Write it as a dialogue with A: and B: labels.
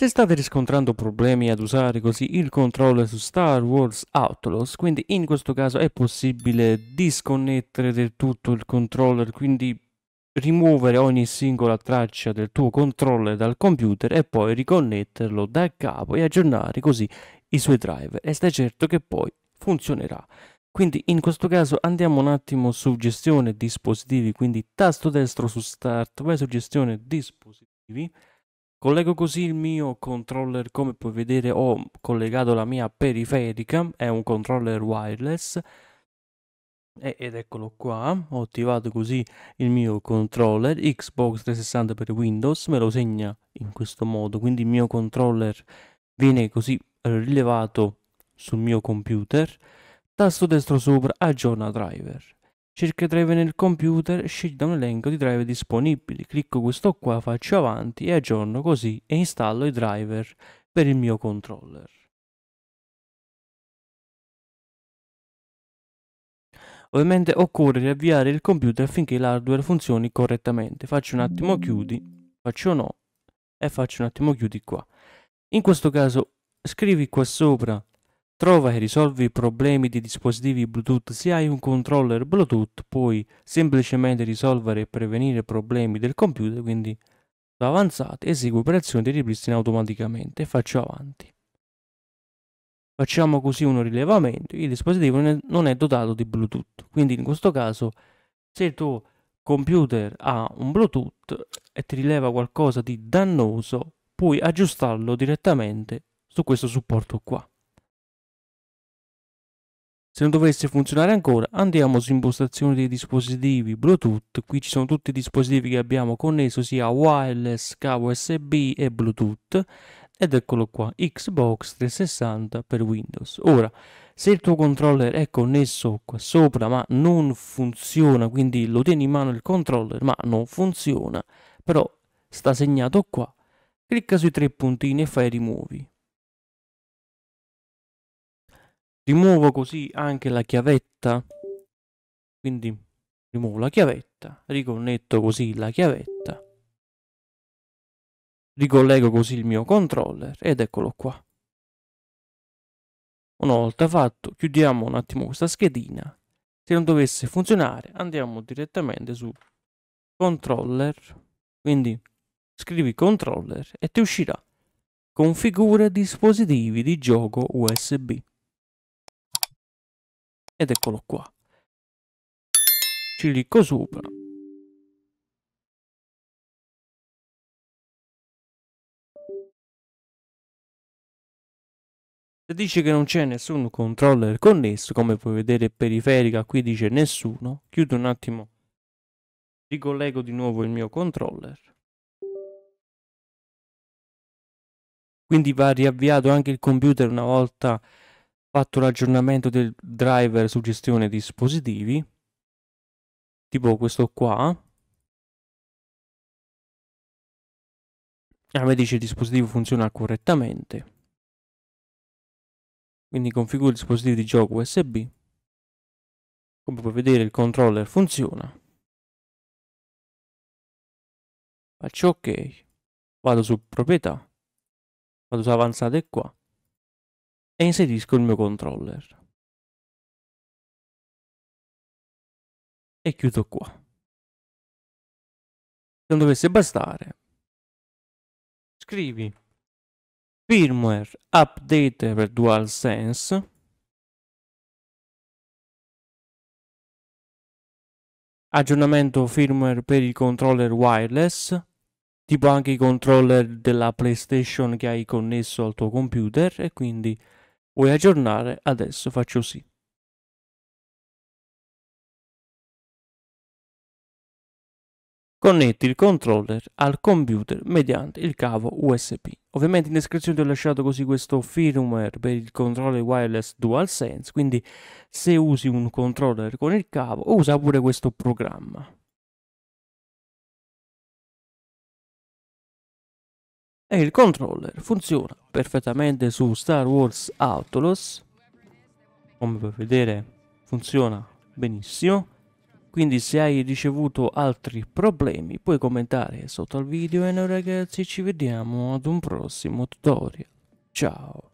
A: Se state riscontrando problemi ad usare così il controller su Star Wars Outlaws, quindi in questo caso è possibile disconnettere del tutto il controller, quindi rimuovere ogni singola traccia del tuo controller dal computer e poi riconnetterlo da capo e aggiornare così i suoi driver e stai certo che poi funzionerà. Quindi in questo caso andiamo un attimo su gestione dispositivi, quindi tasto destro su start, vai su gestione dispositivi Collego così il mio controller, come puoi vedere ho collegato la mia periferica, è un controller wireless ed eccolo qua, ho attivato così il mio controller Xbox 360 per Windows, me lo segna in questo modo, quindi il mio controller viene così rilevato sul mio computer, tasto destro sopra aggiorna driver cerca i drive nel computer, scegli da un elenco di driver disponibili, clicco questo qua, faccio avanti e aggiorno così e installo i driver per il mio controller. Ovviamente occorre riavviare il computer affinché l'hardware funzioni correttamente. Faccio un attimo chiudi, faccio no e faccio un attimo chiudi qua. In questo caso scrivi qua sopra Trova e risolvi i problemi di dispositivi Bluetooth. Se hai un controller Bluetooth puoi semplicemente risolvere e prevenire problemi del computer, quindi da avanzate esegue operazioni di ripristino automaticamente. Faccio avanti. Facciamo così un rilevamento. Il dispositivo non è dotato di Bluetooth, quindi in questo caso se il tuo computer ha un Bluetooth e ti rileva qualcosa di dannoso, puoi aggiustarlo direttamente su questo supporto qua. Se non dovesse funzionare ancora, andiamo su impostazioni dei dispositivi, Bluetooth, qui ci sono tutti i dispositivi che abbiamo connesso, sia wireless, cavo USB e Bluetooth, ed eccolo qua, Xbox 360 per Windows. Ora, se il tuo controller è connesso qua sopra ma non funziona, quindi lo tieni in mano il controller ma non funziona, però sta segnato qua, clicca sui tre puntini e fai rimuovi. rimuovo così anche la chiavetta quindi rimuovo la chiavetta riconnetto
B: così la chiavetta ricollego così il mio controller ed eccolo qua una volta fatto chiudiamo
A: un attimo questa schedina se non dovesse funzionare andiamo direttamente su controller quindi scrivi controller e ti uscirà configura dispositivi di gioco usb
B: ed eccolo qua. Ci clicco sopra. Se dice che non c'è nessun controller connesso,
A: come puoi vedere periferica qui dice nessuno, chiudo un attimo, ricollego di nuovo il mio controller. Quindi va riavviato anche il computer una volta fatto l'aggiornamento del
B: driver su gestione dispositivi, tipo questo qua. Ah, vedi dice il dispositivo funziona correttamente. Quindi configuro il dispositivo di gioco USB. Come puoi vedere il controller funziona. Faccio ok. Vado su proprietà. Vado su avanzate qua e inserisco il mio controller. E chiudo qua. Se non dovesse bastare, scrivi firmware update per DualSense aggiornamento firmware
A: per i controller wireless tipo anche i controller della PlayStation che
B: hai connesso al tuo computer e quindi Vuoi aggiornare? Adesso faccio sì. Connetti il controller al computer mediante il cavo USB. Ovviamente
A: in descrizione ti ho lasciato così questo firmware per il controller wireless DualSense, quindi
B: se usi un controller con il cavo usa pure questo programma. e il controller funziona perfettamente su Star Wars Autolos come puoi
A: vedere funziona benissimo quindi se hai ricevuto altri problemi puoi commentare sotto al video e noi ragazzi ci vediamo ad un prossimo tutorial ciao